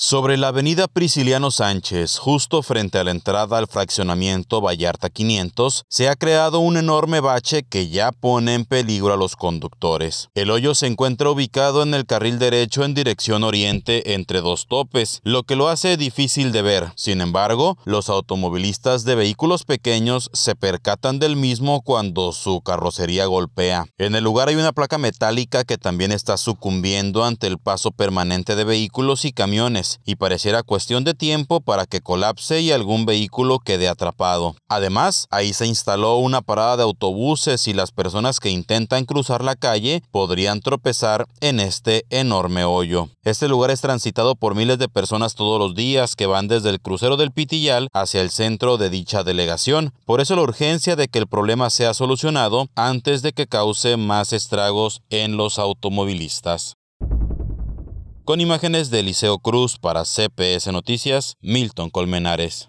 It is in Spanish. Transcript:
Sobre la avenida Prisciliano Sánchez, justo frente a la entrada al fraccionamiento Vallarta 500, se ha creado un enorme bache que ya pone en peligro a los conductores. El hoyo se encuentra ubicado en el carril derecho en dirección oriente entre dos topes, lo que lo hace difícil de ver. Sin embargo, los automovilistas de vehículos pequeños se percatan del mismo cuando su carrocería golpea. En el lugar hay una placa metálica que también está sucumbiendo ante el paso permanente de vehículos y camiones y pareciera cuestión de tiempo para que colapse y algún vehículo quede atrapado. Además, ahí se instaló una parada de autobuses y las personas que intentan cruzar la calle podrían tropezar en este enorme hoyo. Este lugar es transitado por miles de personas todos los días que van desde el crucero del Pitillal hacia el centro de dicha delegación. Por eso la urgencia de que el problema sea solucionado antes de que cause más estragos en los automovilistas. Con imágenes de Liceo Cruz para CPS Noticias, Milton Colmenares.